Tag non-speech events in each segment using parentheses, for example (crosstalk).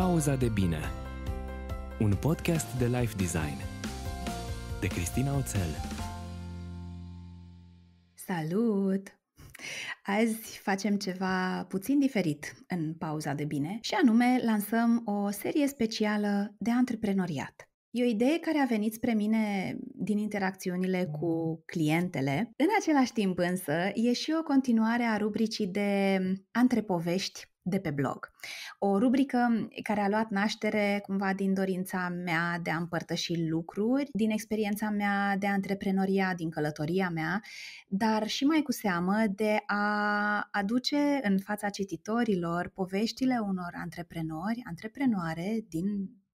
Pauza de bine. Un podcast de life design de Cristina Oțel. Salut! Azi facem ceva puțin diferit în pauza de bine și anume lansăm o serie specială de antreprenoriat. E o idee care a venit spre mine din interacțiunile cu clientele. În același timp însă, e și o continuare a rubricii de antrepovești de pe blog. O rubrică care a luat naștere cumva din dorința mea de a împărtăși lucruri, din experiența mea de antreprenoria, din călătoria mea, dar și mai cu seamă de a aduce în fața cititorilor poveștile unor antreprenori, antreprenoare din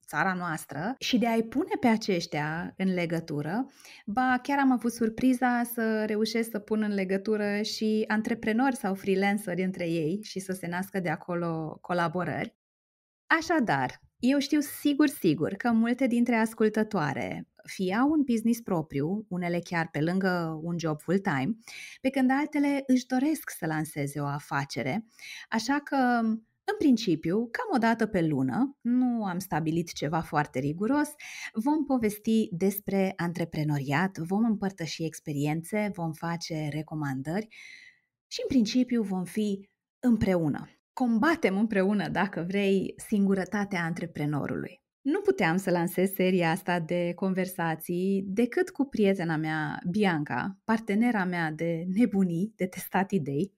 țara noastră și de a-i pune pe aceștia în legătură. Ba, chiar am avut surpriza să reușesc să pun în legătură și antreprenori sau freelanceri între ei și să se nască de acolo colaborări. Așadar, eu știu sigur, sigur că multe dintre ascultătoare fie au un business propriu, unele chiar pe lângă un job full-time, pe când altele își doresc să lanseze o afacere, așa că în principiu, cam o dată pe lună, nu am stabilit ceva foarte riguros, vom povesti despre antreprenoriat, vom împărtăși experiențe, vom face recomandări și în principiu vom fi împreună. Combatem împreună, dacă vrei, singurătatea antreprenorului. Nu puteam să lansez seria asta de conversații decât cu prietena mea, Bianca, partenera mea de nebunii, de testat idei,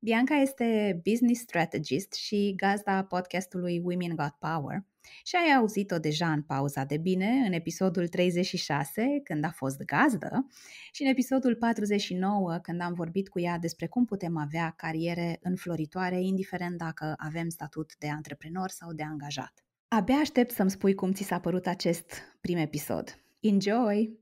Bianca este business strategist și gazda podcastului Women Got Power și ai auzit-o deja în pauza de bine în episodul 36 când a fost gazdă și în episodul 49 când am vorbit cu ea despre cum putem avea cariere înfloritoare indiferent dacă avem statut de antreprenor sau de angajat. Abia aștept să-mi spui cum ți s-a părut acest prim episod. Enjoy!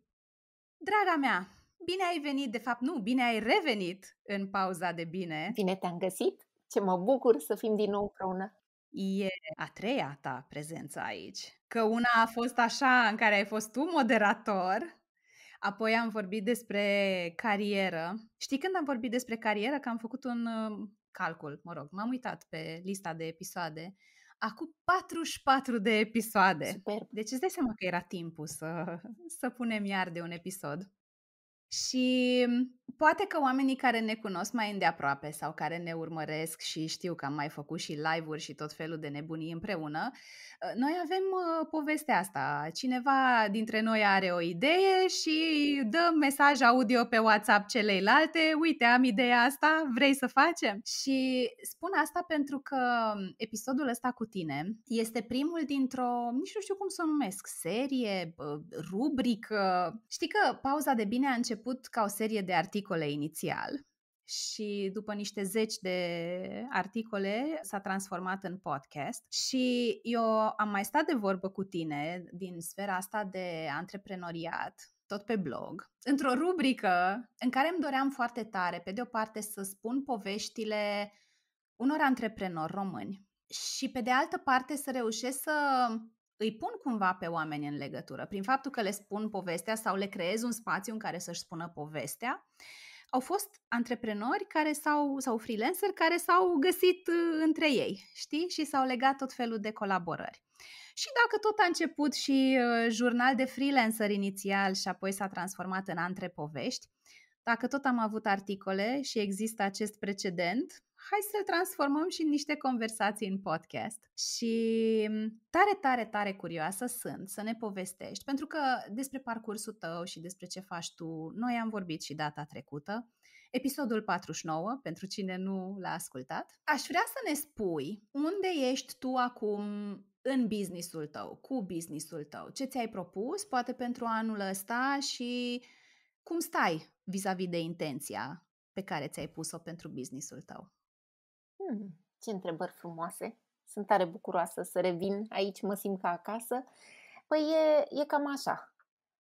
Draga mea, Bine ai venit, de fapt nu, bine ai revenit în pauza de bine. Bine te-am găsit, ce mă bucur să fim din nou împreună. E a treia ta prezență aici. Că una a fost așa în care ai fost tu moderator, apoi am vorbit despre carieră. Știi când am vorbit despre carieră? Că am făcut un uh, calcul, mă rog, m-am uitat pe lista de episoade acum 44 de episoade. Super. Deci îți dai seama că era timpul să, să punem iar de un episod. 新。Poate că oamenii care ne cunosc mai îndeaproape sau care ne urmăresc și știu că am mai făcut și live-uri și tot felul de nebunii împreună, ă, noi avem ă, povestea asta. Cineva dintre noi are o idee și dă mesaj audio pe WhatsApp celeilalte, uite, am ideea asta, vrei să facem? Și spun asta pentru că episodul ăsta cu tine este primul dintr-o, nici nu știu cum să o numesc, serie, rubrică. Știi că pauza de bine a început ca o serie de articole articole inițial și după niște zeci de articole s-a transformat în podcast și eu am mai stat de vorbă cu tine din sfera asta de antreprenoriat tot pe blog, într-o rubrică în care îmi doream foarte tare, pe de o parte, să spun poveștile unor antreprenori români și pe de altă parte să reușesc să îi pun cumva pe oameni în legătură. Prin faptul că le spun povestea sau le creez un spațiu în care să-și spună povestea, au fost antreprenori care s-au, sau freelancer care s-au găsit uh, între ei, știi? Și s-au legat tot felul de colaborări. Și dacă tot a început și uh, jurnal de freelancer inițial și apoi s-a transformat în antrepovești, dacă tot am avut articole și există acest precedent, hai să-l transformăm și în niște conversații în podcast. Și mm, tare, tare, tare curioasă sunt să ne povestești, pentru că despre parcursul tău și despre ce faci tu, noi am vorbit și data trecută, episodul 49, pentru cine nu l-a ascultat. Aș vrea să ne spui unde ești tu acum în businessul tău, cu businessul tău, ce ți-ai propus, poate pentru anul ăsta și cum stai vis-a-vis de intenția pe care ți-ai pus-o pentru businessul tău? Hmm, ce întrebări frumoase! Sunt tare bucuroasă să revin aici, mă simt ca acasă. Păi e, e cam așa.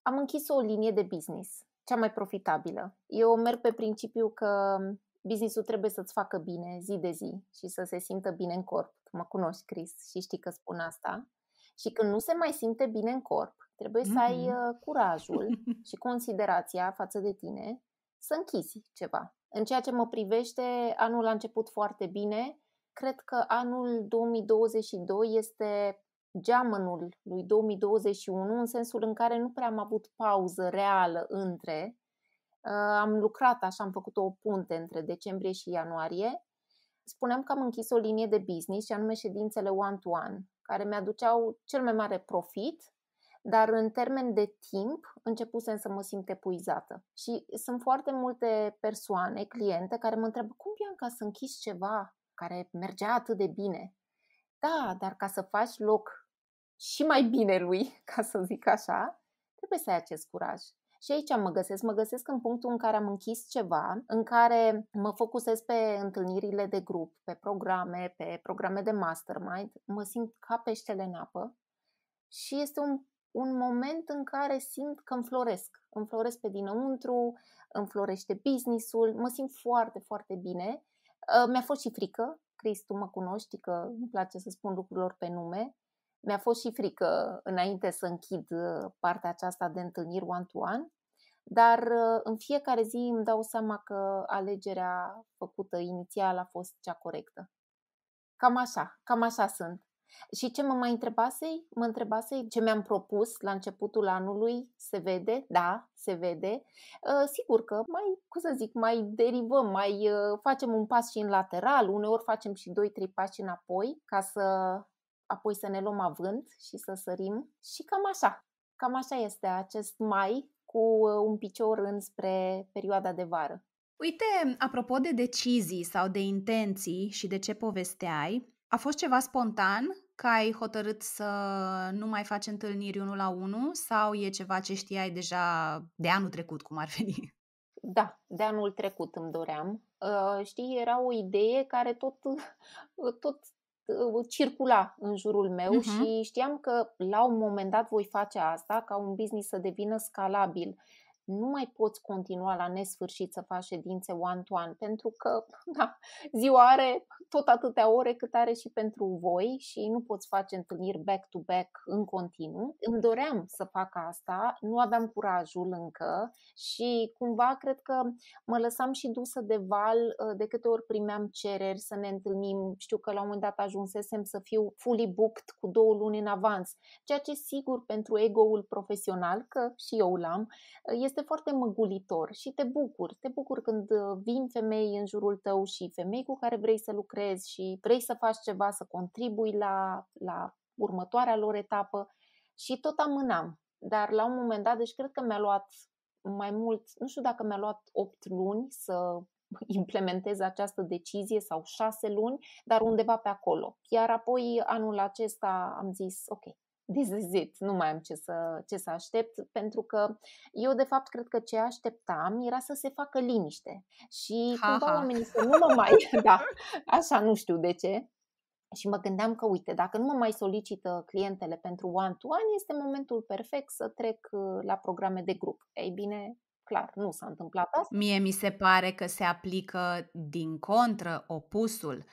Am închis o linie de business, cea mai profitabilă. Eu merg pe principiu că businessul trebuie să-ți facă bine zi de zi și să se simtă bine în corp. Tu mă cunoști, Chris, și știi că spun asta. Și când nu se mai simte bine în corp, trebuie mm-hmm. să ai mm-hmm. Uh, curajul și considerația față de tine să închizi ceva. În ceea ce mă privește, anul a început foarte bine. Cred că anul 2022 este geamănul lui 2021, în sensul în care nu prea am avut pauză reală între. Ă, am lucrat așa, am făcut o punte între decembrie și ianuarie. Spuneam că am închis o linie de business, și anume ședințele one-to-one, care mi-aduceau cel mai mare profit dar în termen de timp începusem să mă simt epuizată. Și sunt foarte multe persoane, cliente, care mă întreabă cum, Bianca, să închizi ceva care mergea atât de bine? Da, dar ca să faci loc și mai bine lui, (laughs) ca să zic așa, trebuie să ai acest curaj. Și aici mă găsesc. Mă găsesc în punctul în care am închis ceva, în care mă focusez pe întâlnirile de grup, pe programe, pe programe de mastermind, mă simt ca peștele în apă și este un un moment în care simt că înfloresc. Înfloresc pe dinăuntru, înflorește businessul, mă simt foarte, foarte bine. Uh, mi-a fost și frică, Cris, tu mă cunoști că îmi place să spun lucrurilor pe nume. Mi-a fost și frică înainte să închid uh, partea aceasta de întâlniri one-to-one, dar uh, în fiecare zi îmi dau seama că alegerea făcută inițial a fost cea corectă. Cam așa, cam așa sunt. Și ce mă mai întrebasei? Mă întrebasei ce mi-am propus la începutul anului, se vede, da, se vede. Uh, sigur că mai, cum să zic, mai derivăm, mai uh, facem un pas și în lateral, uneori facem și 2-3 pași înapoi ca să apoi să ne luăm avânt și să sărim și cam așa. Cam așa este acest mai cu uh, un picior înspre perioada de vară. Uite, apropo de decizii sau de intenții și de ce povesteai, a fost ceva spontan că ai hotărât să nu mai faci întâlniri unul la unul sau e ceva ce știai deja de anul trecut, cum ar (laughs) veni? Da, de anul trecut îmi doream. Uh, știi, era o idee care tot, uh, tot uh, circula în jurul meu uh-huh. și știam că la un moment dat voi face asta ca un business să devină scalabil nu mai poți continua la nesfârșit să faci ședințe one-to-one, pentru că (laughs) da, ziua are tot atâtea ore cât are și pentru voi și nu poți face întâlniri back-to-back în continuu. Îmi doream să fac asta, nu aveam curajul încă și cumva cred că mă lăsam și dusă de val uh, de câte ori primeam cereri să ne întâlnim. Știu că la un moment dat ajunsesem să fiu fully booked cu două luni în avans, ceea ce sigur pentru ego-ul profesional, că și eu l-am, uh, este este foarte măgulitor și te bucur, Te bucur când uh, vin femei în jurul tău și femei cu care vrei să lucrezi și vrei să faci ceva, să contribui la, la următoarea lor etapă și tot amânam. Dar la un moment dat, deci cred că mi-a luat mai mult, nu știu dacă mi-a luat 8 luni să (laughs) implementez această decizie sau 6 luni, dar undeva pe acolo. Iar apoi anul acesta am zis, ok, this is it, nu mai am ce să, ce să aștept, pentru că eu de fapt cred că ce așteptam era să se facă liniște și ha, cumva ha. oamenii să nu mă mai, (laughs) (laughs) da, așa nu știu de ce, și mă gândeam că, uite, dacă nu mă mai solicită clientele pentru one-to-one, este momentul perfect să trec uh, la programe de grup. Ei bine, clar, nu s-a întâmplat asta. Mie mi se pare că se aplică din contră opusul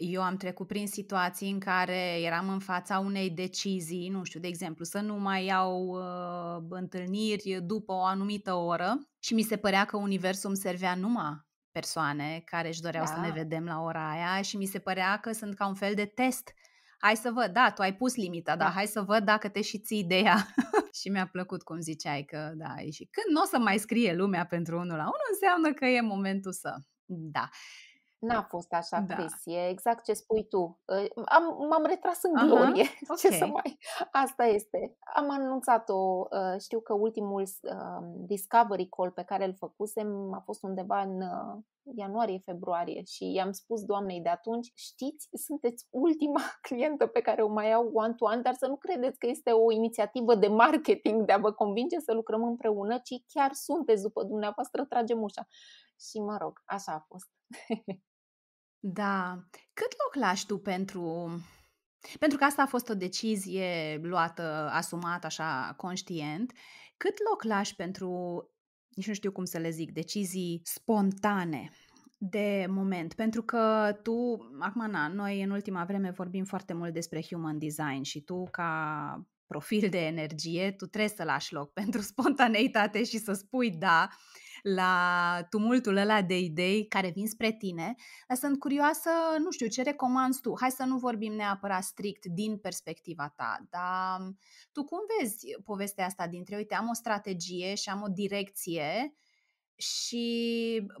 eu am trecut prin situații în care eram în fața unei decizii, nu știu, de exemplu, să nu mai iau uh, întâlniri după o anumită oră și mi se părea că universul îmi servea numai persoane care își doreau da. să ne vedem la ora aia și mi se părea că sunt ca un fel de test. Hai să văd, da, tu ai pus limita, da, da hai să văd dacă te și ții de ea. (laughs) și mi-a plăcut cum ziceai că da, și când nu o să mai scrie lumea pentru unul la unul, înseamnă că e momentul să. Da. N-a fost așa, da. Chris, e exact ce spui tu. Am, m-am retras în glorie, uh-huh. (laughs) okay. ce să mai... Asta este. Am anunțat-o, ă, știu că ultimul ă, Discovery Call pe care îl făcusem a fost undeva în ă, ianuarie-februarie și i-am spus doamnei de atunci, știți, sunteți ultima (laughs) clientă pe care o mai au one-to-one, dar să nu credeți că este o inițiativă de marketing de a vă convinge să lucrăm împreună, ci chiar sunteți după dumneavoastră, tragem ușa. Și mă rog, așa a fost. (laughs) Da. Cât loc lași tu pentru pentru că asta a fost o decizie luată, asumată așa conștient, cât loc lași pentru, nici nu știu cum să le zic, decizii spontane de moment? Pentru că tu, acum, na, noi în ultima vreme vorbim foarte mult despre human design și tu ca profil de energie, tu trebuie să lași loc (laughs) pentru spontaneitate și să spui da la tumultul ăla de idei care vin spre tine, dar sunt curioasă, nu știu, ce recomanzi tu? Hai să nu vorbim neapărat strict din perspectiva ta, dar mm, tu cum vezi povestea asta dintre, uite, am o strategie și am o direcție și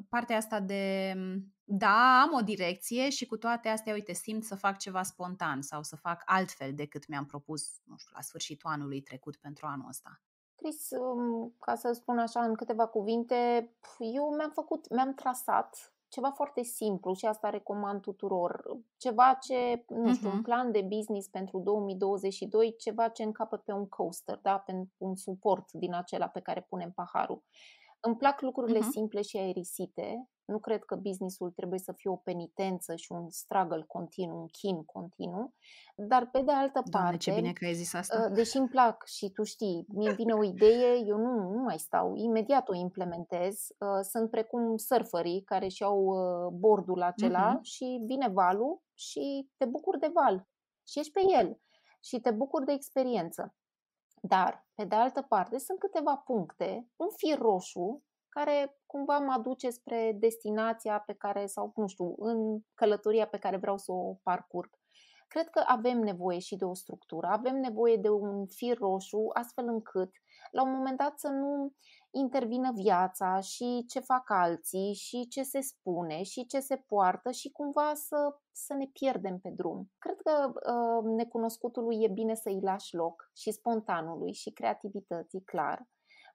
partea asta de mm, da, am o direcție și cu toate astea, uite, simt să fac ceva spontan sau să fac altfel decât mi-am propus, nu știu, la sfârșitul anului trecut pentru anul ăsta scris, um, ca să spun așa, în câteva cuvinte, eu mi-am făcut, mi-am trasat ceva foarte simplu și asta recomand tuturor. Ceva ce, nu știu, uh-huh. un mm-hmm. plan de business pentru 2022, ceva ce încapă pe un coaster, da, pe un suport din acela pe care punem paharul. Îmi plac lucrurile uh-huh. simple și aerisite nu cred că businessul trebuie să fie o penitență și un struggle continuu, un chin continuu, dar pe de altă Doamne, parte... ce bine că ai zis asta! Ă, deși îmi plac și tu știi, mi vine o idee, eu nu, nu mai stau, imediat o implementez. Ă, sunt precum surferii care și-au ă, bordul acela mm-hmm. și vine valul și te bucuri de val și ești pe el și te bucuri de experiență. Dar, pe de altă parte, sunt câteva puncte, un fir roșu care cumva mă aduce spre destinația pe care, sau nu știu, în călătoria pe care vreau să o parcurg. Cred că avem nevoie și de o structură, avem nevoie de un fir roșu, astfel încât la un moment dat să nu intervină viața și ce fac alții și ce se spune și ce se poartă și cumva să, să ne pierdem pe drum. Cred că uh, necunoscutului e bine să i lași loc și spontanului și creativității, clar,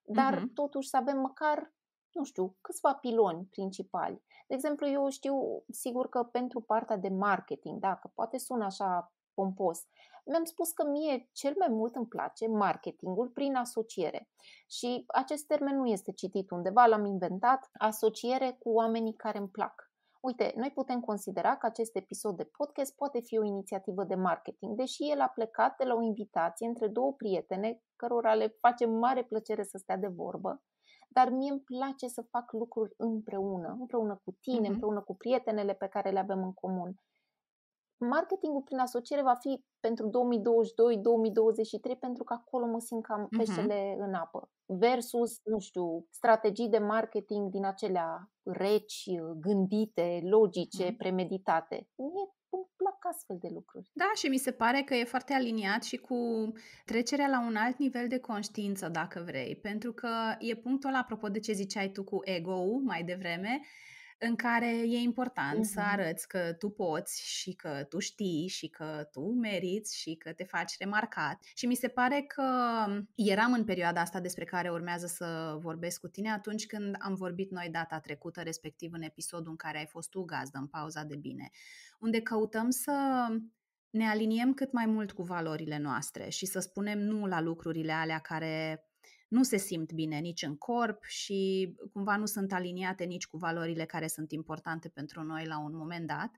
dar uh-huh. totuși să avem măcar nu știu, câțiva piloni principali. De exemplu, eu știu sigur că pentru partea de marketing, da, că poate sună așa pompos, mi-am spus că mie cel mai mult îmi place marketingul prin asociere. Și acest termen nu este citit undeva, l-am inventat, asociere cu oamenii care îmi plac. Uite, noi putem considera că acest episod de podcast poate fi o inițiativă de marketing, deși el a plecat de la o invitație între două prietene cărora le face mare plăcere să stea de vorbă dar mie îmi place să fac lucruri împreună, împreună cu tine, uh-huh. împreună cu prietenele pe care le avem în comun. Marketingul prin asociere va fi pentru 2022-2023 pentru că acolo mă simt cam peștele uh-huh. în apă versus, nu știu, strategii de marketing din acelea reci, gândite, logice, premeditate. Mie îmi plac astfel de lucruri. Da, și mi se pare că e foarte aliniat și cu trecerea la un alt nivel de conștiință, dacă vrei, pentru că e punctul ăla, apropo de ce ziceai tu cu ego-ul mai devreme, în care e important uh-huh. să arăți că tu poți și că tu știi și că tu meriți și că te faci remarcat. Și mi se pare că eram în perioada asta despre care urmează să vorbesc cu tine atunci când am vorbit noi data trecută, respectiv în episodul în care ai fost tu gazdă în pauza de bine, unde căutăm să ne aliniem cât mai mult cu valorile noastre și să spunem nu la lucrurile alea care nu se simt bine nici în corp și cumva nu sunt aliniate nici cu valorile care sunt importante pentru noi la un moment dat.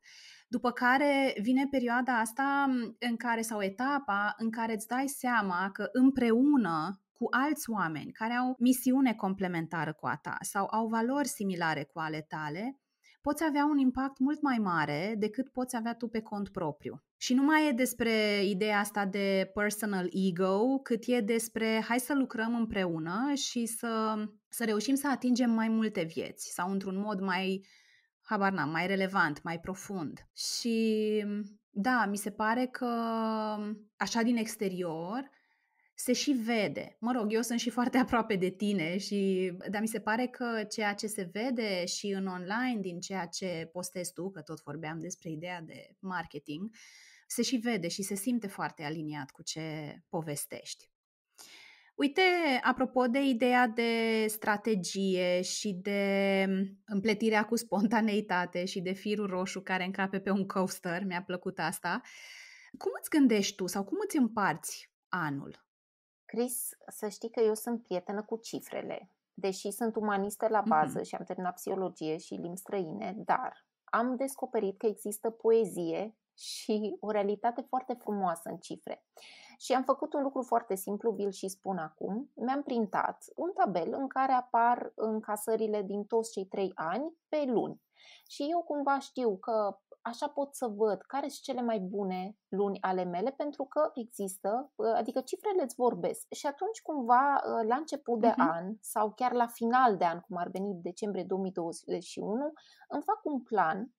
După care vine perioada asta în care sau etapa în care îți dai seama că împreună cu alți oameni care au misiune complementară cu a ta sau au valori similare cu ale tale, poți avea un impact mult mai mare decât poți avea tu pe cont propriu. Și nu mai e despre ideea asta de personal ego, cât e despre hai să lucrăm împreună și să, să reușim să atingem mai multe vieți sau într-un mod mai, habar n-am, mai relevant, mai profund. Și da, mi se pare că așa din exterior se și vede. Mă rog, eu sunt și foarte aproape de tine și dar mi se pare că ceea ce se vede și în online din ceea ce postezi tu, că tot vorbeam despre ideea de marketing, uh, se și vede și se simte foarte aliniat cu ce povestești. Uite, apropo de ideea de strategie și de mm, împletirea cu spontaneitate și de firul roșu care încape pe un coaster, mi-a plăcut asta. Cum îți gândești tu sau cum îți împarți anul? Cris, să știi că eu sunt prietenă cu cifrele. Deși sunt umanistă la bază mm-hmm. și am terminat psihologie și limbi străine, dar am descoperit că există poezie și o realitate foarte frumoasă în cifre. Și am făcut un lucru foarte simplu, vi-l și spun acum. Mi-am printat un tabel în care apar încasările din toți cei trei ani pe luni. Și eu cumva știu că așa pot să văd care sunt cele mai bune luni ale mele, pentru că există, ă, adică cifrele îți vorbesc. Și atunci, cumva, ă, la început de uh-huh. an sau chiar la final de an, cum ar veni decembrie 2021, îmi fac un plan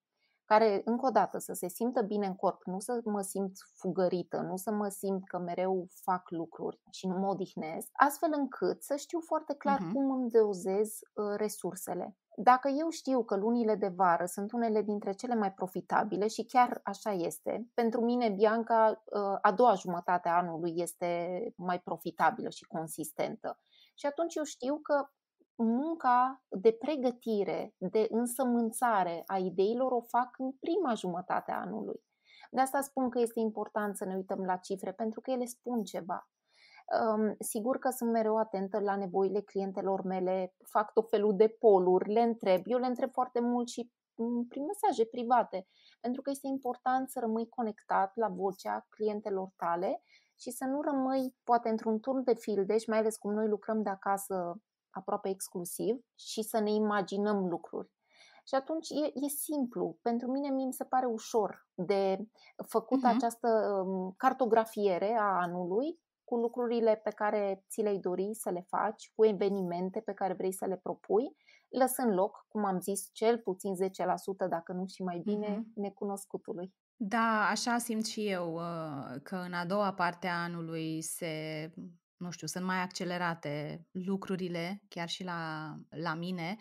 care, încă o dată, să se simtă bine în corp, nu să mă simt fugărită, nu să mă simt că mereu fac lucruri și nu mă odihnesc, astfel încât să știu foarte clar uh-huh. cum îmi deuzez uh, ă, resursele. Dacă eu știu că lunile de vară sunt unele dintre cele mai profitabile și chiar așa este, pentru mine, Bianca, uh, a doua jumătate a anului este mai profitabilă și consistentă. Și atunci eu știu că munca de pregătire, de însămânțare a ideilor o fac în prima jumătate a anului. De asta spun că este important să ne uităm la cifre, pentru că ele spun ceva. Um, sigur că sunt mereu atentă la nevoile clientelor mele, fac tot felul de poluri, le întreb. Eu le întreb foarte mult și prin mesaje private, pentru că este important să rămâi conectat la vocea clientelor tale și să nu rămâi poate într-un turn de fildeș, mai ales cum noi lucrăm de acasă aproape exclusiv și să ne imaginăm lucruri. Și atunci e, e simplu. Pentru mine mi se pare ușor de făcut uh-huh. această um, cartografiere a anului cu lucrurile pe care ți le-ai dori să le faci, cu evenimente pe care vrei să le propui, lăsând loc, cum am zis, cel puțin 10%, dacă nu și mai bine, uh-huh. necunoscutului. Da, așa simt și eu uh, că în a doua parte a anului se nu știu, sunt mai accelerate lucrurile, chiar și la, la mine.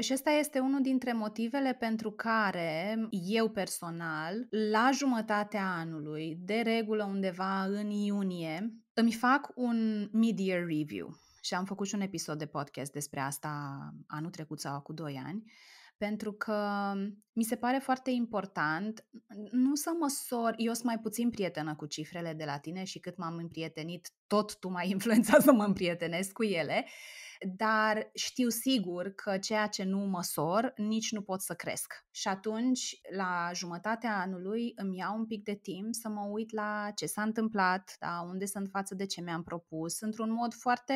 Și ăsta este unul dintre motivele pentru care eu personal, la jumătatea anului, de regulă undeva în iunie, îmi fac un media year review. Și am făcut și un episod de podcast despre asta anul trecut sau cu 2 ani pentru că mi se pare foarte important nu să măsor, eu sunt mai puțin prietenă cu cifrele de la tine și cât m-am împrietenit, tot tu m-ai (laughs) influențat să mă împrietenesc cu ele, dar știu sigur că ceea ce nu măsor, nici nu pot să cresc. Și atunci, la jumătatea anului, îmi iau un pic de timp să mă uit la ce s-a întâmplat, da, unde sunt față de ce mi-am propus, într-un mod foarte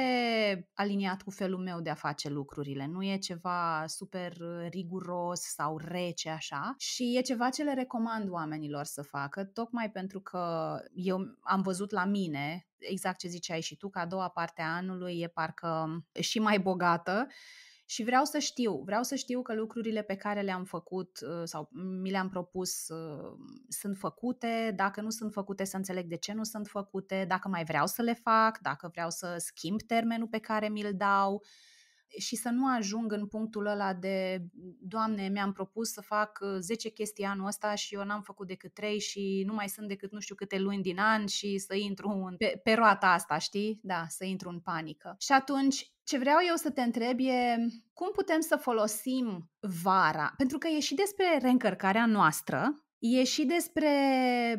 aliniat cu felul meu de a face lucrurile. Nu e ceva super riguros sau rece așa și e ceva ce le recomand oamenilor să facă, tocmai pentru că eu am văzut la mine exact ce ziceai și tu, că a doua parte a anului e parcă și mai bogată și vreau să știu, vreau să știu că lucrurile pe care le-am făcut uh, sau mi le-am propus uh, sunt făcute, dacă nu sunt făcute să înțeleg de ce nu sunt făcute, dacă mai vreau să le fac, dacă vreau să schimb termenul pe care mi-l dau și să nu ajung în punctul ăla de Doamne, mi-am propus să fac 10 uh, chestii anul ăsta și eu n-am făcut decât 3 și nu mai sunt decât nu știu câte luni din an și să intru în, pe, pe roata asta, știi? Da, să intru în panică. Și atunci ce vreau eu să te întreb e cum putem să folosim vara? Pentru că e și despre reîncărcarea noastră, E și despre,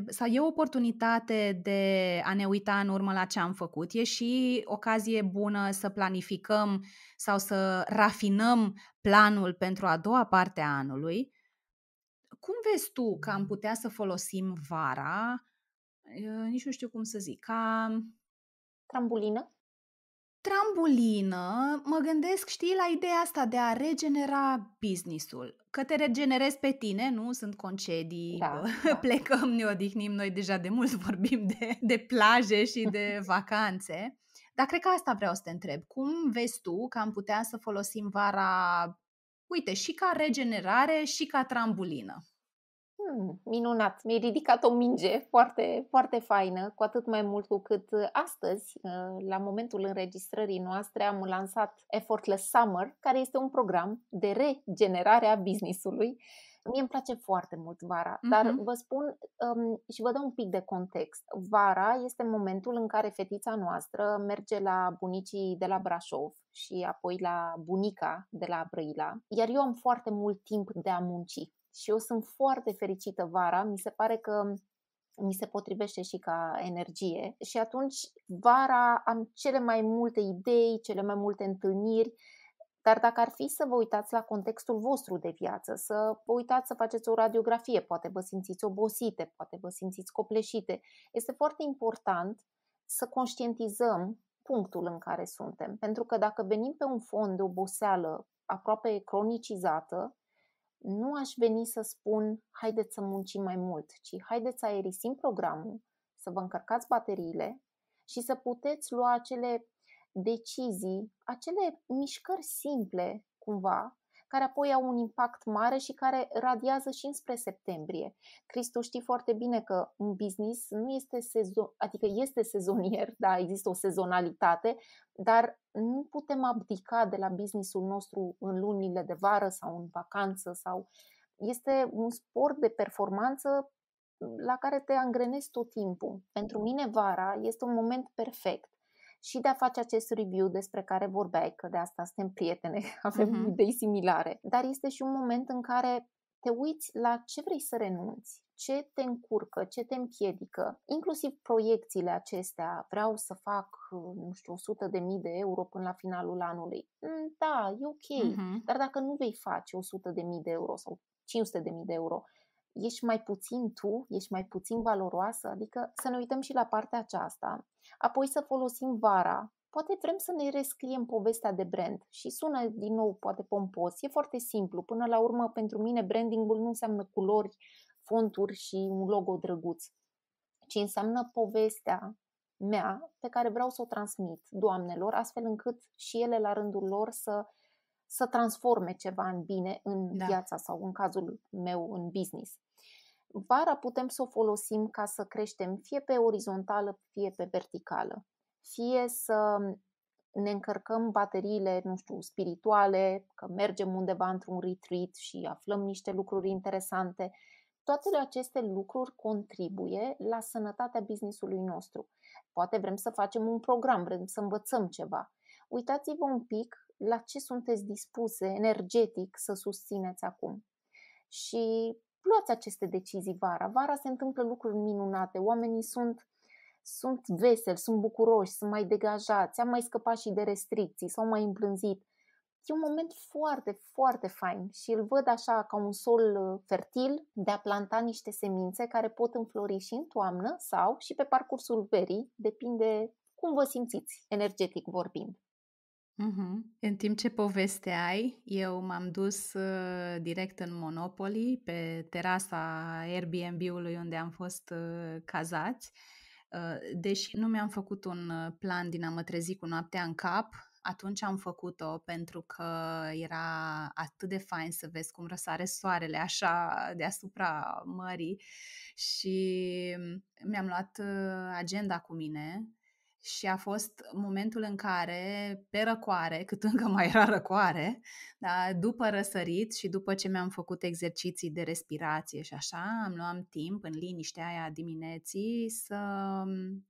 sau e o oportunitate de a ne uita în urmă la ce am făcut, e și ocazie bună să planificăm sau să rafinăm planul pentru a doua parte a anului. Cum vezi tu că am putea să folosim vara, nici nu știu cum să zic, ca... Trambulină? trambulină, mă gândesc, știi, la ideea asta de a regenera businessul. Că te regenerezi pe tine, nu? Sunt concedii, da, (laughs) da. plecăm, ne odihnim, noi deja de mult (laughs) vorbim de, de plaje și de (laughs) vacanțe. Dar cred că asta vreau să te întreb. Cum vezi tu că am putea să folosim vara, uite, și ca regenerare și ca trambulină? Hmm, minunat! Mi-ai ridicat o minge foarte, foarte faină, cu atât mai mult cu cât uh, astăzi, uh, la momentul înregistrării noastre, am lansat Effortless Summer, care este un program de regenerare a businessului. Mie îmi place foarte mult vara, uh-huh. dar vă spun um, și vă dau un pic de context. Vara este momentul în care fetița noastră merge la bunicii de la Brașov și apoi la bunica de la Brăila, iar eu am foarte mult timp de a munci și eu sunt foarte fericită vara, mi se pare că mi se potrivește și ca energie și atunci vara am cele mai multe idei, cele mai multe întâlniri, dar dacă ar fi să vă uitați la contextul vostru de viață, să vă uitați să faceți o radiografie, poate vă simțiți obosite, poate vă simțiți copleșite, este foarte important să conștientizăm punctul în care suntem. Pentru că dacă venim pe un fond de oboseală aproape cronicizată, nu aș veni să spun haideți să muncim mai mult, ci haideți să aerisim programul, să vă încărcați bateriile și să puteți lua acele decizii, acele mișcări simple, cumva, care apoi au un impact mare și care radiază și înspre septembrie. Cristu, știi foarte bine că un business nu este sezon, adică este sezonier, (laughs) da, există o sezonalitate, dar nu putem abdica de la businessul nostru în lunile de vară sau în vacanță sau este un sport de performanță la care te angrenezi tot timpul. Pentru mine vara este un moment perfect și de a face acest review despre care vorbeai, că de asta suntem prietene, (laughs) avem uh-huh. idei similare. Dar este și un moment în care te uiți la ce vrei să renunți, ce te încurcă, ce te împiedică, inclusiv proiecțiile acestea. Vreau să fac, nu știu, 100 de mii de euro până la finalul anului. Mm, da, e ok, uh-huh. dar dacă nu vei face 100 de mii de euro sau 500 de mii de euro, ești mai puțin tu, ești mai puțin valoroasă, adică să ne uităm și la partea aceasta. Apoi să folosim vara, poate vrem să ne rescriem povestea de brand și sună din nou poate pompos, e foarte simplu. Până la urmă, pentru mine, brandingul nu înseamnă culori, fonturi și un logo drăguț, ci înseamnă povestea mea pe care vreau să o transmit doamnelor, astfel încât și ele la rândul lor să să transforme ceva în bine în da. viața sau în cazul meu în business. Vara putem să o folosim ca să creștem fie pe orizontală, fie pe verticală. Fie să ne încărcăm bateriile, nu știu, spirituale, că mergem undeva într-un retreat și aflăm niște lucruri interesante. Toate aceste lucruri contribuie la sănătatea businessului nostru. Poate vrem să facem un program, vrem să învățăm ceva. Uitați-vă un pic la ce sunteți dispuse energetic să susțineți acum. Și luați aceste decizii vara. Vara se întâmplă lucruri minunate, oamenii sunt sunt veseli, sunt bucuroși, sunt mai degajați, am mai scăpat și de restricții, s-au mai împlânzit. E un moment foarte, foarte fain și îl văd așa ca un sol uh, fertil de a planta niște semințe care pot înflori și în toamnă sau și pe parcursul verii, depinde cum vă simțiți energetic vorbind. Uh-huh. În timp ce povesteai, eu m-am dus uh, direct în Monopoly, pe terasa Airbnb-ului unde am fost uh, cazați. Uh, deși nu mi-am făcut un uh, plan din a mă trezi cu noaptea în cap, atunci am făcut-o pentru că era atât de fain să vezi cum răsare soarele așa deasupra mării și mm, mi-am luat uh, agenda cu mine și a fost momentul în care, pe răcoare, (laughs) cât încă mai era răcoare, da, după răsărit și după ce mi-am făcut exerciții de respirație și așa, am luat timp în liniștea aia dimineții să,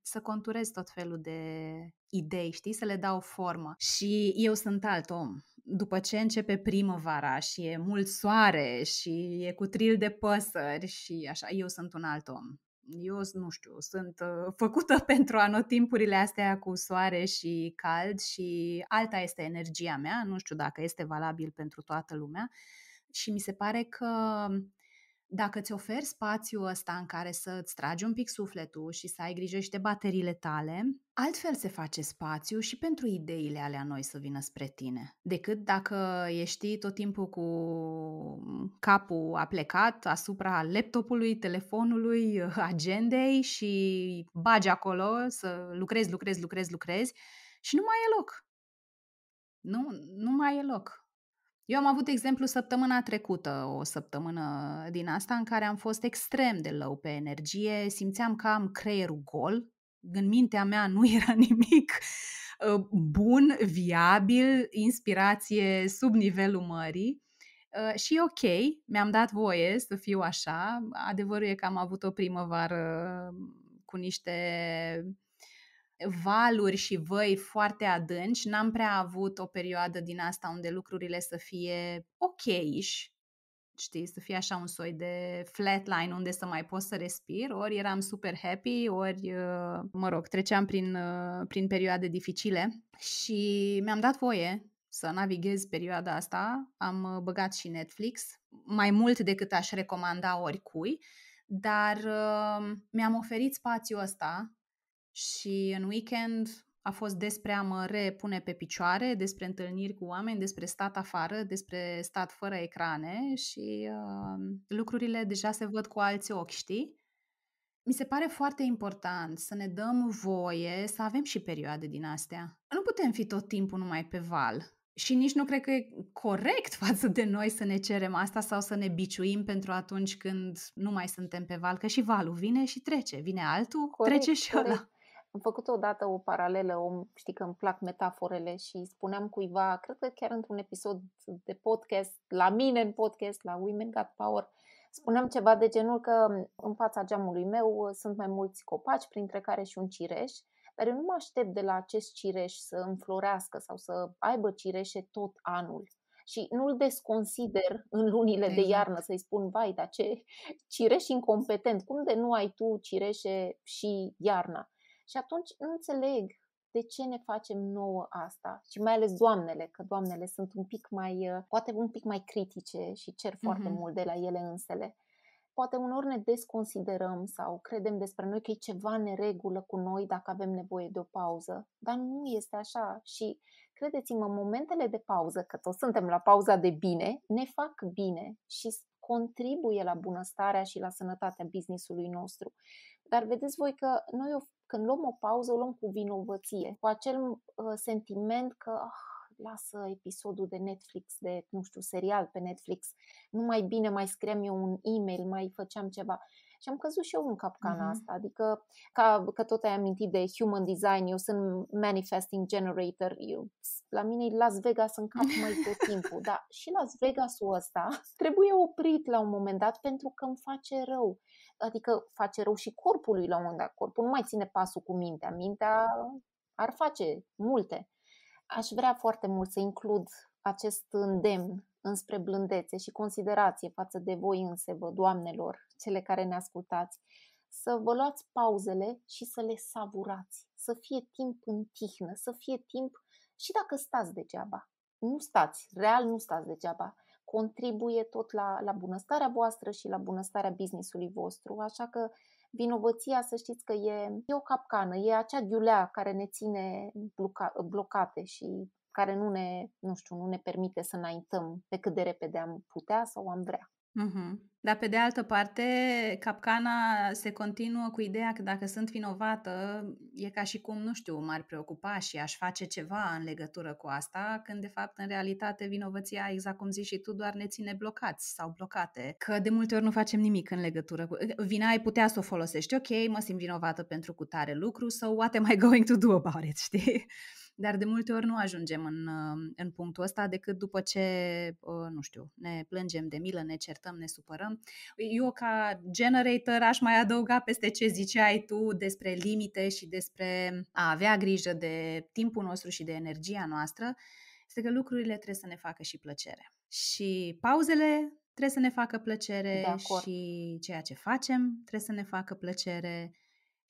să conturez tot felul de idei, știi, să le dau formă. Și eu sunt alt om. După ce începe primăvara și e mult soare și e cu tril de păsări și așa, eu sunt un alt om eu nu știu, sunt uh, făcută (laughs) pentru anotimpurile astea cu soare și cald și alta este energia mea, nu știu dacă este valabil pentru toată lumea și mi se pare că dacă îți oferi spațiul ăsta în care să îți tragi un pic sufletul și să ai grijă și de bateriile tale, altfel se face spațiu și pentru ideile alea noi să vină spre tine. Decât dacă ești tot timpul cu capul aplecat asupra laptopului, telefonului, (laughs) agendei și bagi acolo să lucrezi, lucrezi, lucrezi, lucrezi și nu mai e loc. Nu, nu mai e loc eu am avut, exemplu, săptămâna trecută, o săptămână din asta, în care am fost extrem de low pe energie, simțeam că am creierul gol, în mintea mea nu (laughs) era nimic ă, bun, viabil, inspirație sub nivelul mării. Ă, și ok, mi-am dat voie să fiu așa. Adevărul e că am avut o primăvară cu niște valuri și văi foarte adânci, n-am prea avut o perioadă din asta unde lucrurile să fie ok știi, să fie așa un soi de flatline unde să mai poți să respir, ori eram super happy, ori, uh, mă rog, treceam prin, uh, prin perioade dificile și mi-am dat voie să navighez perioada asta, am uh, băgat și Netflix, mai mult decât aș recomanda oricui, dar mi-am oferit spațiul ăsta și în weekend a fost despre a mă repune pe picioare, despre întâlniri cu oameni, despre stat afară, despre stat fără ecrane și uh, lucrurile deja se văd cu alți ochi, știi? Mi se pare foarte important să ne dăm voie să avem și perioade din astea. Nu putem fi tot timpul numai pe val. Și nici nu cred că e corect (laughs) față de noi să ne cerem asta sau să ne biciuim pentru atunci când nu mai suntem pe val, că și valul vine și trece. Vine altul, corect, trece și corect. ăla. Am făcut odată o paralelă, o, știi că îmi plac metaforele și spuneam cuiva, cred că chiar într-un episod de podcast, la mine în podcast, la Women Got Power, spuneam ceva de genul că în fața geamului meu uh, sunt mai mulți copaci, printre care și un cireș, dar eu nu mă aștept de la acest cireș să înflorească sau să aibă cireșe tot anul și nu-l desconsider în lunile exact. de iarnă să-i spun, vai, dar ce cireș incompetent, cum de nu ai tu cireșe și iarna? Și atunci înțeleg de ce ne facem nouă asta și mai ales doamnele, că doamnele sunt un pic mai, uh, poate un pic mai critice și cer foarte mm-hmm. mult de la ele însele. Poate unor ne desconsiderăm sau credem despre noi că e ceva neregulă cu noi dacă avem nevoie de o pauză, dar nu este așa și credeți-mă, momentele de pauză, că toți suntem la pauza de bine, ne fac bine și contribuie la bunăstarea și la sănătatea businessului nostru. Dar vedeți voi că noi o când luăm o pauză, o luăm cu vinovăție, cu acel uh, sentiment că ah, lasă episodul de Netflix, de, nu știu, serial pe Netflix, nu mai bine mai scriam eu un e-mail, mai făceam ceva. Și am căzut și eu în capcana mm-hmm. asta, adică ca, că tot ai amintit de human design, eu sunt manifesting generator, eu, la mine Las Vegas în cap mai tot (laughs) timpul, dar și Las Vegasul ăsta trebuie oprit la un moment dat pentru că îmi face rău adică face rău și corpului la un moment dat. Corpul nu mai ține pasul cu mintea. Mintea ar face multe. Aș vrea foarte mult să includ acest îndemn înspre blândețe și considerație față de voi vă, doamnelor, cele care ne ascultați, să vă luați pauzele și să le savurați, să fie timp în tihnă, să fie timp și dacă stați degeaba. Nu stați, real nu stați degeaba contribuie tot la, la bunăstarea voastră și la bunăstarea businessului vostru. Așa că vinovăția, să știți că e, e o capcană, e acea ghiulea care ne ține bloca, blocate și care nu ne, nu știu, nu ne permite să înaintăm pe cât de repede am putea sau am vrea. Mm-hmm. Dar pe de altă parte, capcana se continuă cu ideea că dacă sunt vinovată, e ca și cum, nu știu, m-ar preocupa și aș face ceva în legătură cu asta, când de fapt, în realitate, vinovăția, exact cum zici și tu, doar ne ține blocați sau blocate. Că de multe ori nu facem nimic în legătură cu... Eh, vina ai putea să o folosești, ok, mă simt vinovată pentru cutare lucru, so what am I (laughs) going to do about it, știi? dar de multe ori nu ajungem în, uh, în punctul ăsta decât după ce, uh, nu știu, ne plângem de milă, ne certăm, ne supărăm. Eu ca generator aș mai adăuga peste ce ziceai tu despre limite și despre a avea grijă de timpul nostru și de energia noastră, este că lucrurile trebuie să ne facă și plăcere. Și pauzele trebuie să ne facă plăcere și ceea ce facem trebuie să ne facă plăcere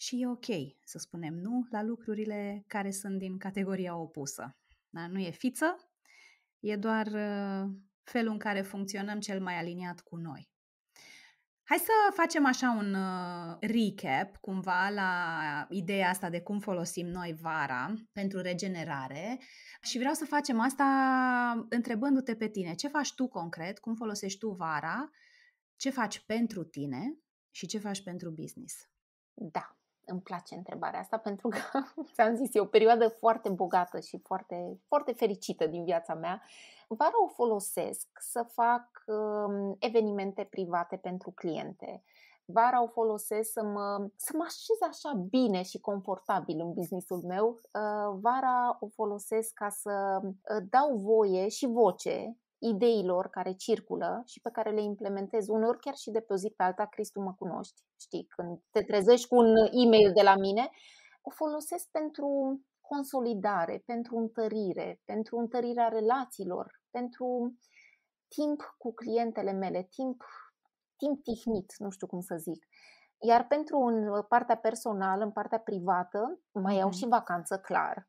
și e ok să spunem nu la lucrurile care sunt din categoria opusă. Da? Nu e fiță, e doar ă, felul în care funcționăm cel mai aliniat cu noi. Hai să facem așa un ă, recap cumva la ideea asta de cum folosim noi vara pentru regenerare și vreau să facem asta întrebându-te pe tine ce faci tu concret, cum folosești tu vara, ce faci pentru tine și ce faci pentru business. Da, îmi place întrebarea asta (laughs) pentru că, ți-am zis, e o perioadă foarte bogată și foarte, foarte fericită din viața mea. Vara o folosesc să fac um, evenimente private pentru cliente. Vara o folosesc să mă, să mă așez așa bine și confortabil în businessul meu. Uh, vara o folosesc ca să uh, dau voie și voce ideilor care circulă și pe care le implementez unor chiar și de pe o zi pe alta, Cristu mă cunoști, știi, când te trezești cu un e-mail de la mine, o folosesc pentru consolidare, pentru întărire, pentru întărirea relațiilor, pentru timp cu clientele mele, timp, timp tihnit, nu știu cum să zic. Iar pentru în uh, partea personală, în partea privată, mai iau mm. și vacanță, clar.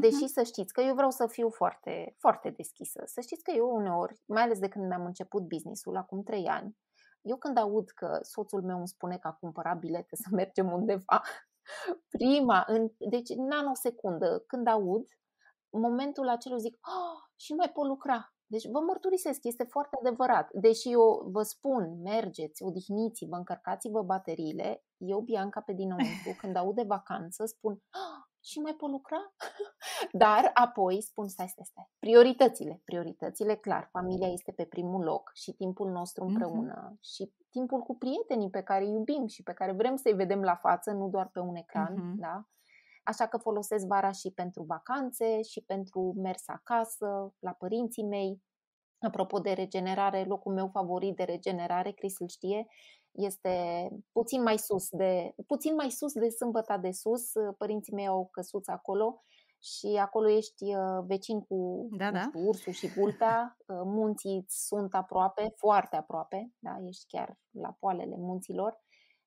Deși să știți că eu vreau să fiu foarte, foarte deschisă. Să știți că eu uneori, mai ales de când mi-am început businessul acum trei ani, eu când aud că soțul meu îmi spune că a cumpărat bilete să mergem undeva, (laughs) prima, în, deci nanosecundă, când aud, momentul acelui zic, oh, și nu mai pot lucra. Deci vă mărturisesc, este foarte adevărat. Deși eu vă spun, mergeți, odihniți-vă, încărcați-vă bateriile, eu, Bianca, pe dinăuntru, când aud de vacanță, spun, oh, și mai pot lucra. (laughs) Dar apoi spun, stai, stai, stai, prioritățile, prioritățile, clar, familia este pe primul loc și timpul nostru împreună uh-huh. și timpul cu prietenii pe care îi iubim și pe care vrem să-i vedem la față, nu doar pe un ecran, uh-huh. da? Așa că folosesc vara și pentru vacanțe și pentru mers acasă, la părinții mei. Apropo de regenerare, locul meu favorit de regenerare, Cris îl știe, este puțin mai sus de, puțin mai sus de sâmbăta de sus. Părinții mei au căsuț acolo și acolo ești uh, vecin cu da, da. Știu, ursul și vulpea, (laughs) uh, munții sunt aproape, foarte aproape, da, ești chiar la poalele munților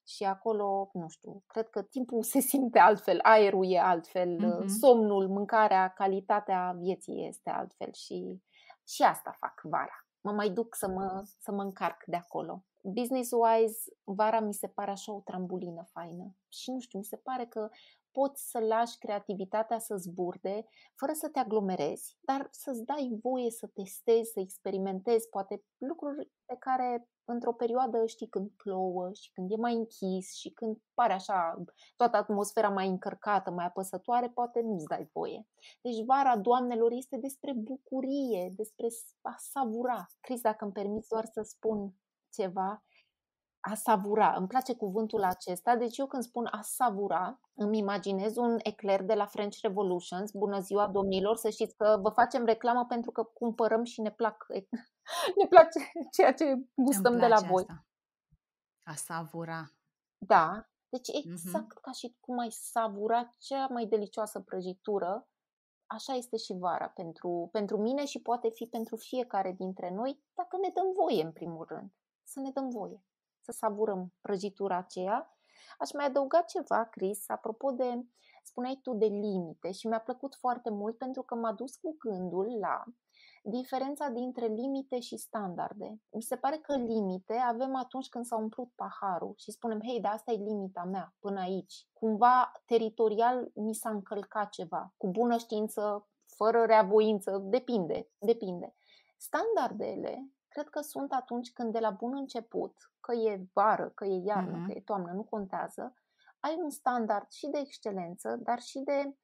și acolo, nu știu, cred că timpul (laughs) se simte altfel, aerul e altfel, uh, mm-hmm. somnul, mâncarea, calitatea vieții este altfel și, și asta fac vara. Mă mai duc să mă, să mă încarc de acolo business-wise, vara mi se pare așa o trambulină faină. Și nu știu, mi se pare că poți să lași creativitatea să zburde fără să te aglomerezi, dar să-ți dai voie să testezi, să experimentezi poate lucruri pe care într-o perioadă, știi, când plouă și când e mai închis și când pare așa toată atmosfera mai încărcată, mai apăsătoare, poate nu-ți dai voie. Deci vara doamnelor este despre bucurie, despre a savura. Cris, dacă îmi permiți doar să spun ceva, a savura. Îmi place cuvântul acesta, deci eu când spun a savura, îmi imaginez un ecler de la French Revolutions. Bună ziua, domnilor, să știți că vă facem reclamă pentru că cumpărăm și ne plac (laughs) ne place ceea ce gustăm de la voi. A savura. Da, deci mm-hmm. exact uh-huh. ca și cum ai savura cea mai delicioasă prăjitură, așa este și vara pentru, pentru mine și poate fi pentru fiecare dintre noi, dacă ne dăm voie în primul rând să ne dăm voie, să savurăm prăjitura aceea. Aș mai adăuga ceva, Cris, apropo de, spuneai tu, de limite și mi-a plăcut foarte mult pentru că m-a dus cu gândul la diferența dintre limite și standarde. Mi se pare că limite avem atunci când s-a umplut paharul și spunem, hei, dar asta e limita mea, până aici. Cumva teritorial mi s-a încălcat ceva, cu bună știință, fără reavoință, depinde, depinde. Standardele cred că sunt atunci când de la bun început, că e vară, că e iarnă, uh-huh. că e toamnă, nu contează, ai un standard și de excelență, dar și de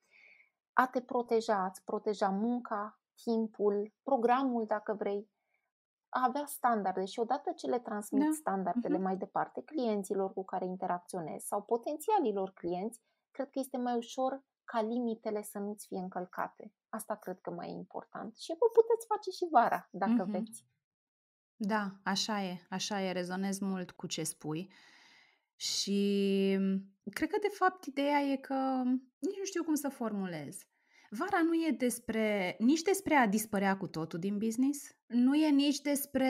a te proteja, a-ți proteja munca, timpul, programul, dacă vrei, a avea standarde și odată ce le transmit da. standardele uh-huh. mai departe clienților cu care interacționez sau potențialilor clienți, cred că este mai ușor ca limitele să nu-ți fie încălcate. Asta cred că mai e important. Și vă puteți face și vara, dacă uh-huh. veți. Da, așa e, așa e, rezonez mult cu ce spui. Și cred că, de fapt, ideea e că nici nu știu cum să formulez. Vara nu e despre, nici despre a dispărea cu totul din business, nu e nici despre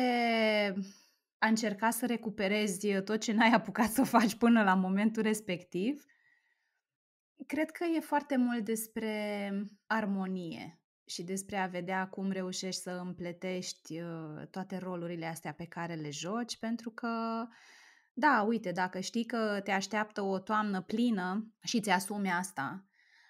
a încerca să recuperezi tot ce n-ai apucat să faci până la momentul respectiv. Cred că e foarte mult despre armonie, și despre a vedea cum reușești să împletești uh, toate rolurile astea pe care le joci, pentru că, da, uite, dacă știi că te așteaptă o toamnă plină și ți asumi asta,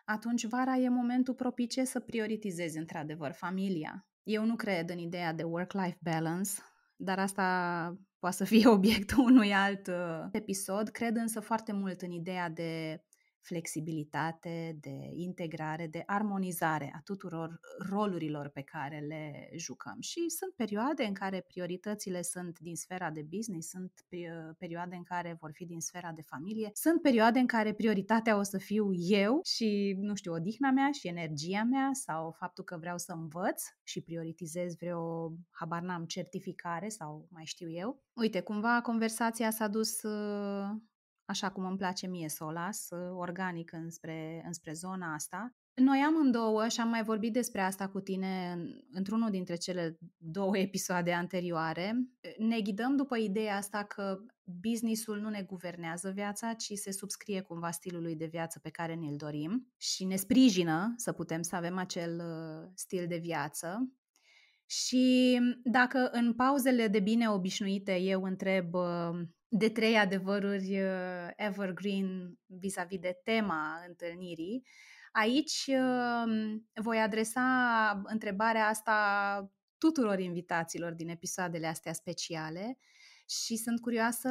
atunci vara e momentul propice să prioritizezi într-adevăr familia. Eu nu cred în ideea de work-life balance, dar asta poate să fie (laughs) obiectul unui alt uh, episod. Cred însă foarte mult în ideea de flexibilitate, de integrare, de armonizare a tuturor uh, rolurilor pe care le jucăm. Și sunt perioade în care prioritățile sunt din sfera de business, sunt uh, perioade în care vor fi din sfera de familie, sunt perioade în care prioritatea o să fiu eu și, nu știu, odihna mea și energia mea sau faptul că vreau să învăț și prioritizez vreo, habar n-am, certificare sau mai știu eu. Uite, cumva conversația s-a dus uh, așa cum îmi place mie să o las, uh, organic înspre, înspre zona asta. Noi amândouă și am mai vorbit despre asta cu tine într-unul dintre cele două episoade anterioare. Ne ghidăm după ideea asta că businessul nu ne guvernează viața, ci se subscrie cumva stilului de viață pe care ne-l dorim și ne sprijină să putem să avem acel uh, stil de viață. Și dacă în pauzele de bine obișnuite eu întreb uh, de trei adevăruri uh, evergreen vis-a-vis de tema întâlnirii. Aici um, voi adresa întrebarea asta tuturor invitaților din episoadele astea speciale și sunt curioasă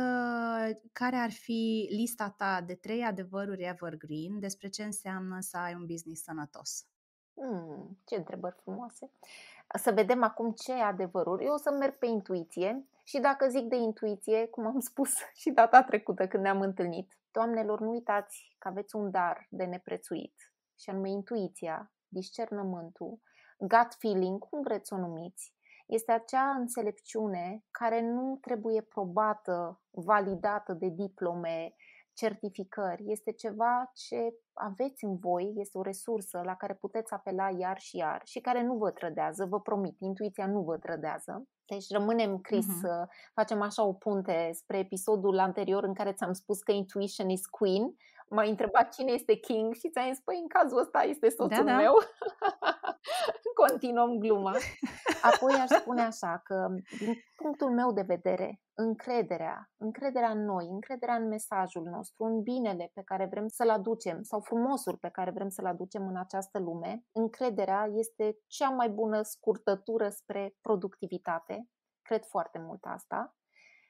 care ar fi lista ta de trei adevăruri evergreen despre ce înseamnă să ai un business sănătos. Mm, ce întrebări frumoase! Să vedem acum ce adevăruri. Eu o să merg pe intuiție și dacă zic de intuiție, cum am (laughs) spus și data trecută când ne-am întâlnit, doamnelor, nu uitați că aveți un dar de neprețuit, și anume intuiția, discernământul, gut feeling, cum vreți să o numiți, este acea înțelepciune care nu trebuie probată, validată de diplome, certificări, este ceva ce aveți în voi, este o resursă la care puteți apela iar și iar și care nu vă trădează, vă promit, intuiția nu vă trădează. Deci rămânem, Chris, uh-huh. Mm-hmm. facem așa o punte spre episodul anterior în care ți-am spus că intuition is queen. M-ai întrebat cine este king și ți-am zis, păi în cazul ăsta este da, soțul da, da. meu. (laughs) Continuăm gluma. Apoi aș spune așa că, din punctul meu de vedere, încrederea, încrederea în noi, încrederea în mesajul nostru, în binele pe care vrem să-l aducem sau frumosul pe care vrem să-l aducem în această lume, încrederea este cea mai bună scurtătură spre productivitate. Cred foarte mult asta.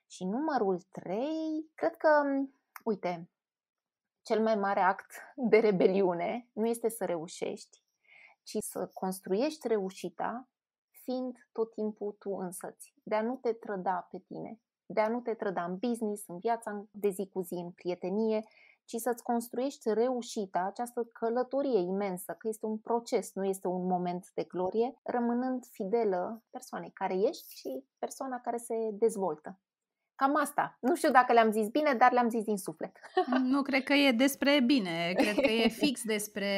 Și numărul 3, cred că, uite, cel mai mare act de rebeliune nu este să reușești, ci să construiești reușita fiind tot timpul tu însăți, de a nu te trăda pe tine de a nu te trăda în business, în viața de zi cu zi, în prietenie, ci să-ți construiești reușita, această călătorie imensă, că este un proces, nu este un moment de glorie, rămânând fidelă persoanei care ești și persoana care se dezvoltă. Cam asta. Nu știu dacă le-am zis bine, dar le-am zis din suflet. (laughs) Nu cred că e despre bine, cred că e fix despre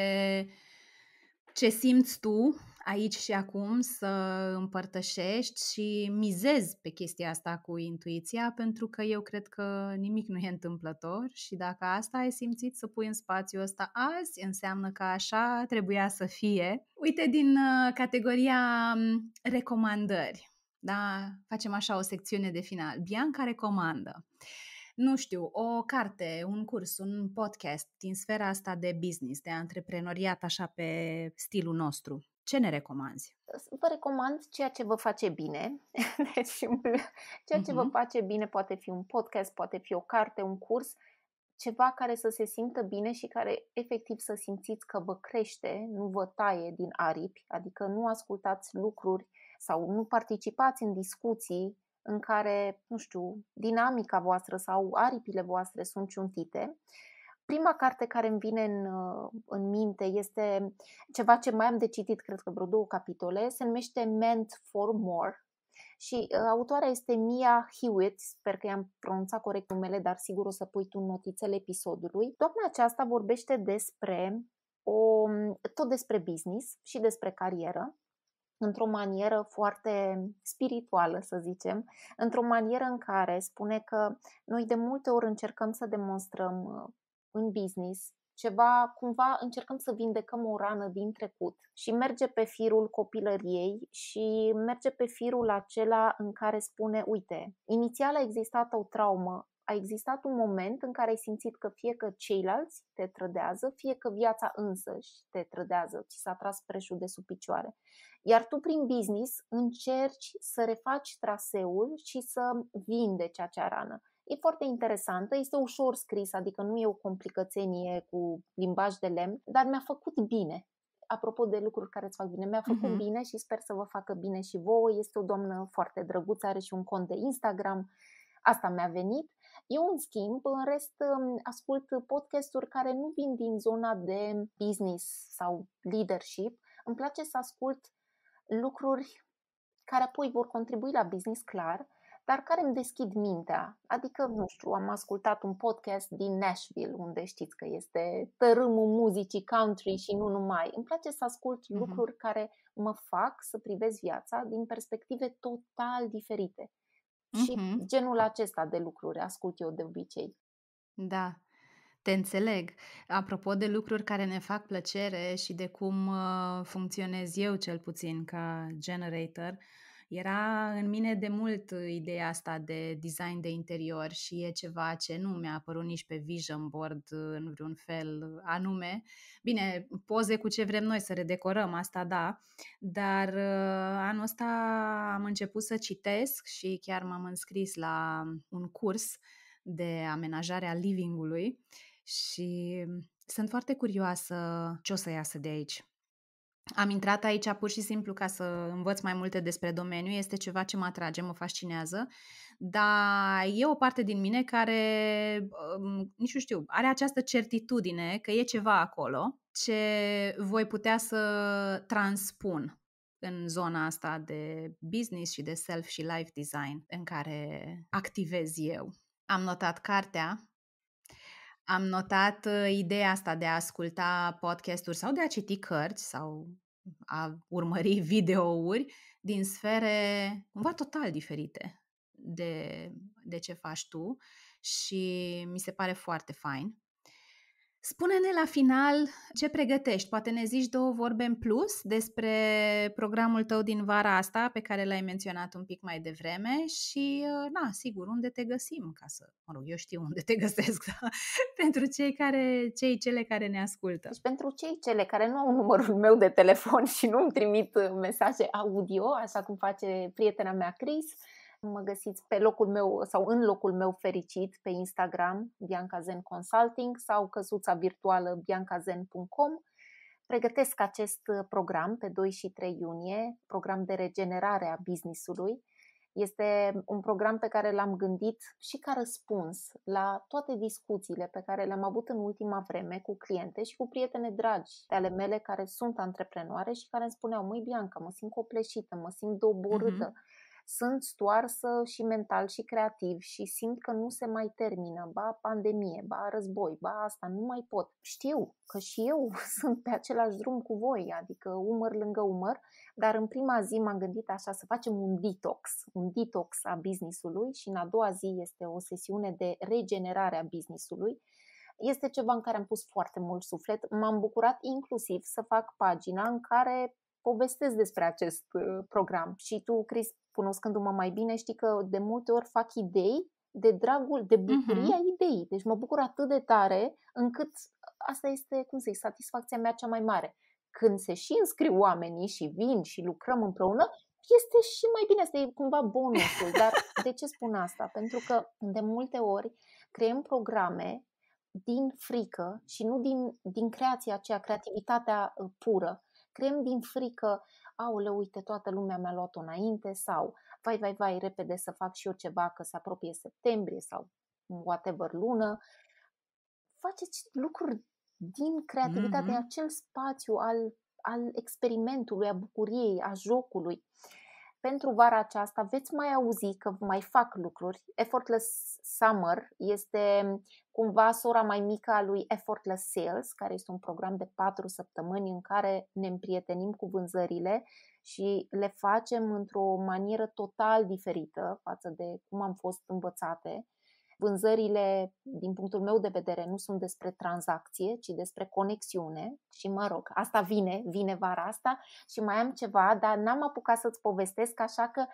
ce simți tu aici și acum să împărtășești și mizezi pe chestia asta cu intuiția, pentru că eu cred că nimic nu e întâmplător și dacă asta ai simțit să pui în spațiu ăsta azi, înseamnă că așa trebuia să fie. Uite din uh, categoria recomandări. Da, facem așa o secțiune de final. Bianca recomandă nu știu, o carte, un curs, un podcast din sfera asta de business, de antreprenoriat, așa pe stilul nostru. Ce ne recomanzi? Vă recomand ceea ce vă face bine. (laughs) Deci, ceea ce vă mm-hmm. face bine poate fi un podcast, poate fi o carte, un curs, ceva care să se simtă bine și care efectiv să simțiți că vă crește, nu vă taie din aripi, adică nu ascultați lucruri sau nu participați în discuții în care, nu știu, dinamica voastră sau aripile voastre sunt ciuntite prima carte care îmi vine în, uh, în minte este ceva ce mai am de citit, cred că vreo două capitole, se numește Meant for More și uh, autoarea este Mia Hewitt, sper că i-am pronunțat corect numele, dar sigur o să pui tu notițele episodului. Doamna aceasta vorbește despre o, tot despre business și despre carieră, într-o manieră foarte spirituală, să zicem, într-o manieră în care spune că noi de multe ori încercăm să demonstrăm uh, în business, ceva, cumva încercăm să vindecăm o rană din trecut și merge pe firul copilăriei și merge pe firul acela în care spune, uite, inițial a existat o traumă, a existat un moment în care ai simțit că fie că ceilalți te trădează, fie că viața însăși te trădează, ți s-a tras preșul de sub picioare. Iar tu prin business încerci să refaci traseul și să vindeci acea rană. E foarte interesantă, este ușor scris, adică nu e o complicățenie cu limbaj de lemn, dar mi-a făcut bine. Apropo de lucruri care îți fac bine, mi-a făcut mm-hmm. bine și sper să vă facă bine și vouă. Este o doamnă foarte drăguță, are și un cont de Instagram. Asta mi-a venit. Eu, în schimb, în rest, ascult podcasturi care nu vin din zona de business sau leadership. Îmi place să ascult lucruri care apoi vor contribui la business, clar, dar care îmi deschid mintea. Adică, nu știu, am ascultat un podcast din Nashville, unde știți că este tărâmul muzicii country și nu numai. Îmi place să ascult mm-hmm. lucruri care mă fac să privesc viața din perspective total diferite. Mm-hmm. Și genul acesta de lucruri ascult eu de obicei. Da, te înțeleg. Apropo de lucruri care ne fac plăcere și de cum uh, funcționez eu cel puțin ca generator, uh, era în mine de mult uh, ideea asta de design de interior și e ceva ce nu mi-a apărut nici pe vision board uh, în vreun fel uh, anume. Bine, poze cu ce vrem noi să redecorăm, asta da, dar anul ăsta am început să citesc și chiar m-am înscris la un curs de amenajare a livingului și mm, sunt foarte curioasă ce o să iasă de aici am intrat aici pur și simplu ca să învăț mai multe despre domeniu, este ceva ce mă atrage, mă fascinează, dar e o parte din mine care, um, nici nu știu, are această certitudine că e ceva acolo ce voi putea să transpun în zona asta de business și de self și life design în care activez eu. Am notat cartea am notat ă, ideea asta de a asculta podcasturi sau de a citi cărți sau a urmări (laughs) videouri din sfere cumva total diferite de, de ce faci tu și mi se pare foarte fain. Spune-ne la final ce pregătești. Poate ne zici două vorbe în plus despre programul tău din vara asta, pe care l-ai menționat un pic mai devreme și, uh, na, sigur, unde te găsim, ca să, mă rog, eu știu unde te (laughs) găsesc, da? pentru cei care, cei cele care ne ascultă. Deci pentru cei cele care nu au numărul meu de telefon (laughs) și nu îmi trimit mesaje audio, așa cum face prietena mea Cris, Mă găsiți pe locul meu sau în locul meu fericit pe Instagram, Bianca Zen Consulting sau căsuța virtuală biancazen.com. Pregătesc acest uh, program pe 2 și 3 iunie, program de regenerare a businessului. Este un program pe care l-am gândit și ca răspuns la toate discuțiile pe care le-am avut în ultima vreme cu cliente și cu prietene dragi ale mele care sunt antreprenoare și care îmi spuneau, măi Bianca, mă simt copleșită, mă simt mm-hmm. doborâtă, uh-huh sunt stoarsă și mental și creativ și simt că nu se mai termină, ba pandemie, ba război, ba asta, nu mai pot. Știu că și eu (laughs) sunt pe același drum cu voi, adică umăr lângă umăr, dar în prima zi m-am gândit așa să facem un detox, un detox a businessului și în a doua zi este o sesiune de regenerare a businessului. Este ceva în care am pus foarte mult suflet. M-am bucurat inclusiv să fac pagina în care povestesc despre acest uh, program. Și tu, Cris, cunoscându-mă mai bine, știi că de multe ori fac idei de dragul, de mhm. bucuria uh-huh. ideii. Deci mă bucur atât de tare încât asta este, cum să-i, satisfacția mea cea mai mare. Când se și înscriu oamenii și vin și lucrăm împreună, este și mai bine, este cumva bonusul. Dar de ce spun asta? Pentru că de multe ori creăm programe din frică și nu din, din creația aceea, creativitatea uh, pură crem din frică, le uite, toată lumea mi-a luat-o înainte sau vai, vai, vai, repede să fac și eu ceva că se apropie septembrie sau whatever lună. Faceți lucruri din creativitate, mm-hmm. în acel spațiu al, al experimentului, a bucuriei, a jocului pentru vara aceasta veți mai auzi că mai fac lucruri. Effortless Summer este cumva sora mai mică a lui Effortless Sales, care este un program de patru săptămâni în care ne împrietenim cu vânzările și le facem într-o manieră total diferită față de cum am fost învățate Vânzările, din punctul meu de vedere, nu sunt despre tranzacție, ci despre conexiune și, mă rog, asta vine, vine vara asta și mai am ceva, dar n-am apucat să-ți povestesc, așa că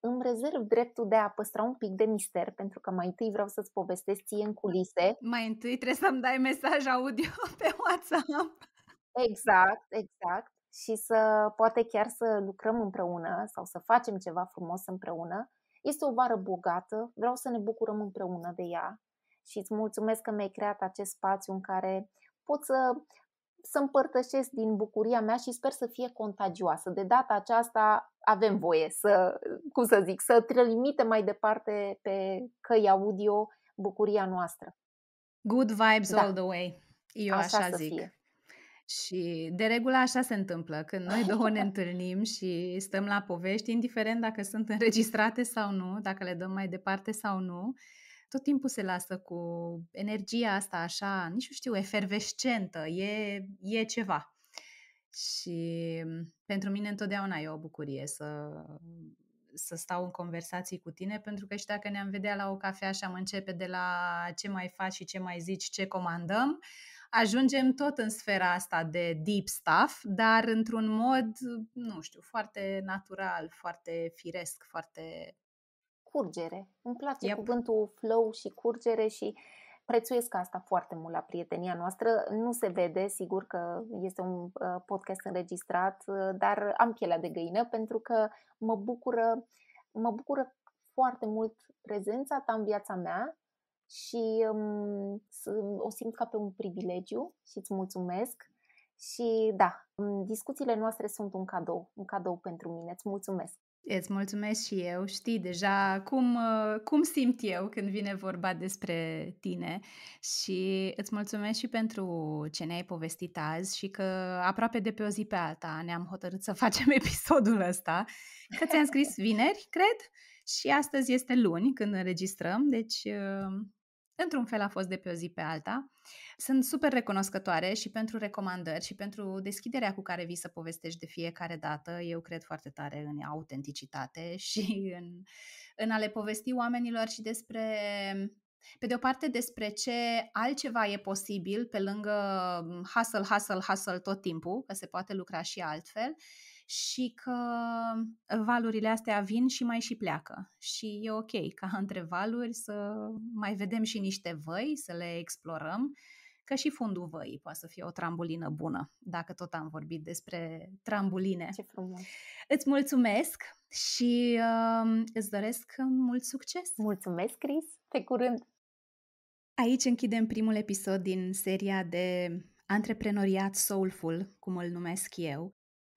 îmi rezerv dreptul de a păstra un pic de mister, pentru că mai întâi vreau să-ți povestesc ție în culise. Mai întâi trebuie să-mi dai mesaj audio (laughs) pe WhatsApp. Exact, exact și să poate chiar să lucrăm împreună sau să facem ceva frumos împreună. Este o vară bogată, vreau să ne bucurăm împreună de ea și îți mulțumesc că mi-ai creat acest spațiu în care pot să, să împărtășesc din bucuria mea și sper să fie contagioasă. De data aceasta avem voie să, cum să zic, să trimite mai departe pe căi audio bucuria noastră. Good vibes da. all the way, eu așa, așa să zic. Fie. Și de regulă așa se întâmplă, când noi două ne întâlnim și stăm la povești, indiferent dacă sunt înregistrate sau nu, dacă le dăm mai departe sau nu, tot timpul se lasă cu energia asta așa, nici nu știu, efervescentă, e, e ceva. Și pentru mine întotdeauna e o bucurie să, să stau în conversații cu tine, pentru că și dacă ne-am vedea la o cafea și am începe de la ce mai faci și ce mai zici, ce comandăm, uh, ajungem tot în sfera asta de deep stuff, dar într-un mod, nu știu, foarte natural, foarte firesc, foarte... Curgere. Îmi place yep. cuvântul flow și curgere și prețuiesc asta foarte mult la prietenia noastră. Nu se vede, sigur că este un uh, podcast înregistrat, uh, dar am pielea de găină pentru că mă bucură, mă bucură foarte mult prezența ta în viața mea și um, o simt ca pe un privilegiu și îți mulțumesc. Și da, um, discuțiile noastre sunt un cadou, un cadou pentru mine. Îți mulțumesc! Îți mulțumesc și eu. Știi deja cum, uh, cum simt eu când vine vorba despre tine și îți mulțumesc și pentru ce ne-ai povestit azi și că aproape de pe o zi pe alta ne-am hotărât să facem (laughs) episodul ăsta. Că ți-am scris vineri, cred, și astăzi este luni când înregistrăm, deci uh, într-un fel a fost de pe o zi pe alta. Sunt super recunoscătoare și pentru recomandări și pentru deschiderea cu care vii să povestești de fiecare dată. Eu cred foarte tare în autenticitate (laughs) și în, în a le povesti oamenilor și despre pe de o parte despre ce altceva e posibil pe lângă hustle, hustle, hustle tot timpul, că se poate lucra și altfel, și că uh, valurile astea vin și mai și pleacă. Și e ok ca (laughs) între valuri să mai vedem și niște văi, să le explorăm, că și fundul văii poate să fie o trambulină bună, dacă tot am vorbit despre trambuline. Ce frumos! Îți mulțumesc și uh, îți doresc mult succes! Mulțumesc, Cris! Pe curând! Aici închidem primul episod din seria de antreprenoriat soulful, cum îl numesc eu.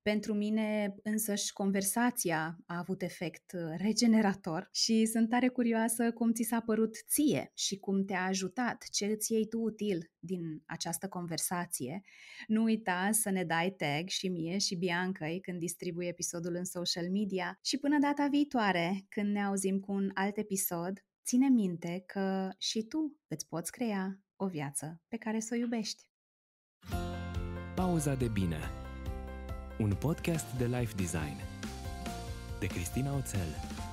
Pentru mine însăși conversația a avut efect uh, regenerator și sunt tare curioasă cum ți s-a părut ție și cum te-a ajutat, ce îți iei tu util din această conversație. Nu uita să ne dai tag și mie și Biancăi când distribui episodul în social media și până data viitoare, când ne auzim cu un alt episod, ține minte că și tu îți poți crea o viață pe care să o iubești. Pauza de bine un podcast de life design de Cristina Oțel.